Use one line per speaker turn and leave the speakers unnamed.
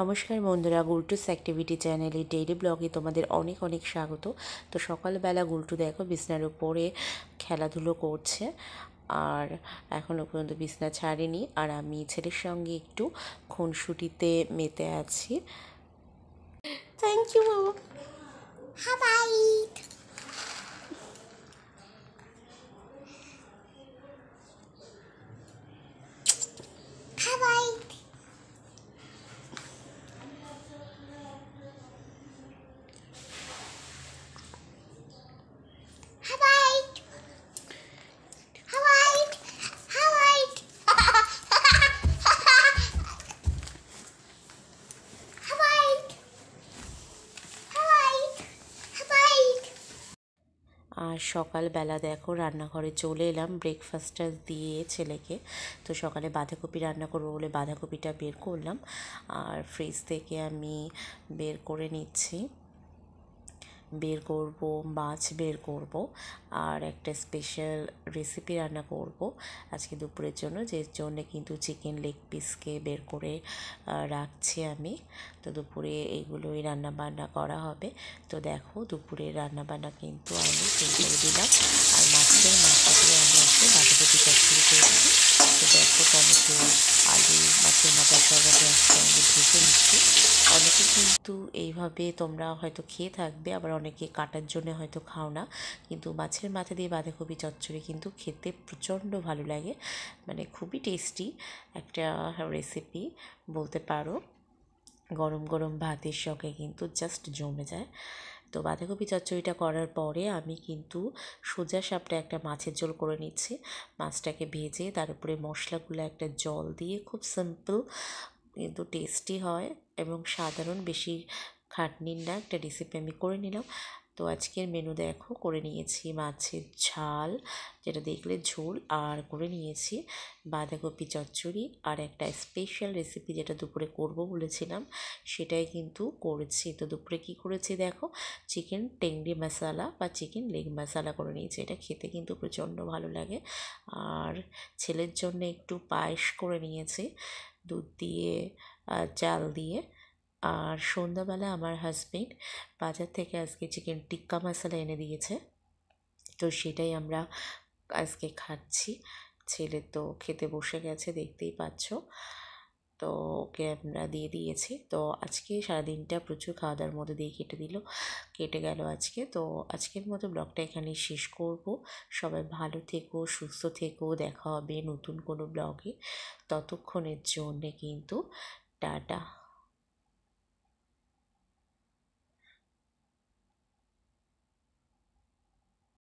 নমস্কার বন্ধুরা গুলটুস অ্যাক্টিভিটি চ্যানেলে ডেইলি ব্লগে তোমাদের অনেক অনেক স্বাগত তো সকালবেলা গুলটু দেখো বিছনার উপরে খেলাধুলো করছে আর এখনও পর্যন্ত বিছনা ছাড়েনি আর আমি ছেলের সঙ্গে একটু খুনসুটিতে মেতে আছি থ্যাংক ইউ হাবাই আর সকালবেলা দেখো রান্নাঘরে চলে এলাম ব্রেকফাস্টটা দিয়ে ছেলেকে তো সকালে বাঁধাকপি রান্না করবো বলে বাঁধাকপিটা বের করলাম আর ফ্রিজ থেকে আমি বের করে নিচ্ছি বের করব মাছ বের করব আর একটা স্পেশাল রেসিপি রান্না করব আজকে দুপুরের জন্য যে জন্য কিন্তু চিকেন লেগ পিসকে বের করে রাখছি আমি তো দুপুরে এইগুলোই রান্না বান্না করা হবে তো দেখো দুপুরের রান্না বান্না কিন্তু আমি শুরু করে দিলাম আর মাছের মাছটা দিয়ে আমি আসলে বাঁধাকপি তো দেখো টমেটো আলু টোমাটার টমেটো একসঙ্গে ভেসে নিচ্ছি অনেকে কিন্তু এইভাবে তোমরা হয়তো খেয়ে থাকবে আবার অনেকে কাটার জন্য হয়তো খাও না কিন্তু মাছের মাথা দিয়ে বাঁধাকপি চচ্চড়ি কিন্তু খেতে প্রচণ্ড ভালো লাগে মানে খুবই টেস্টি একটা রেসিপি বলতে পারো গরম গরম ভাতের সঙ্গে কিন্তু জাস্ট জমে যায় তো বাঁধাকপি চচ্চড়িটা করার পরে আমি কিন্তু সোজা সাপটা একটা মাছের ঝোল করে নিচ্ছি মাছটাকে ভেজে তার উপরে মশলাগুলো একটা জল দিয়ে খুব সিম্পল কিন্তু টেস্টি হয় এবং সাধারণ বেশি খাটনির না একটা রেসিপি আমি করে নিলাম তো আজকের মেনু দেখো করে নিয়েছি মাছের ঝাল যেটা দেখলে ঝোল আর করে নিয়েছি বাঁধাকপি চচ্চড়ি আর একটা স্পেশাল রেসিপি যেটা দুপুরে করব বলেছিলাম সেটাই কিন্তু করেছি তো দুপুরে কি করেছি দেখো চিকেন টেংরি মশালা বা চিকেন লেগ মশালা করে নিয়েছি এটা খেতে কিন্তু প্রচণ্ড ভালো লাগে আর ছেলের জন্য একটু পায়েস করে নিয়েছি দুধ দিয়ে চাল দিয়ে আর সন্ধ্যাবেলা আমার হাজব্যান্ড বাজার থেকে আজকে চিকেন টিক্কা মশলা এনে দিয়েছে তো সেটাই আমরা আজকে খাচ্ছি ছেলে তো খেতে বসে গেছে দেখতেই পাচ্ছ তো ওকে আমরা দিয়ে দিয়েছি তো আজকে সারাদিনটা প্রচুর খাওয়া দাওয়ার মধ্যে দিয়ে কেটে দিল কেটে গেল আজকে তো আজকের মতো ব্লগটা এখানে শেষ করব সবাই ভালো থেকো সুস্থ থেকো দেখা হবে নতুন কোনো ব্লগে ততক্ষণের জন্যে কিন্তু টাটা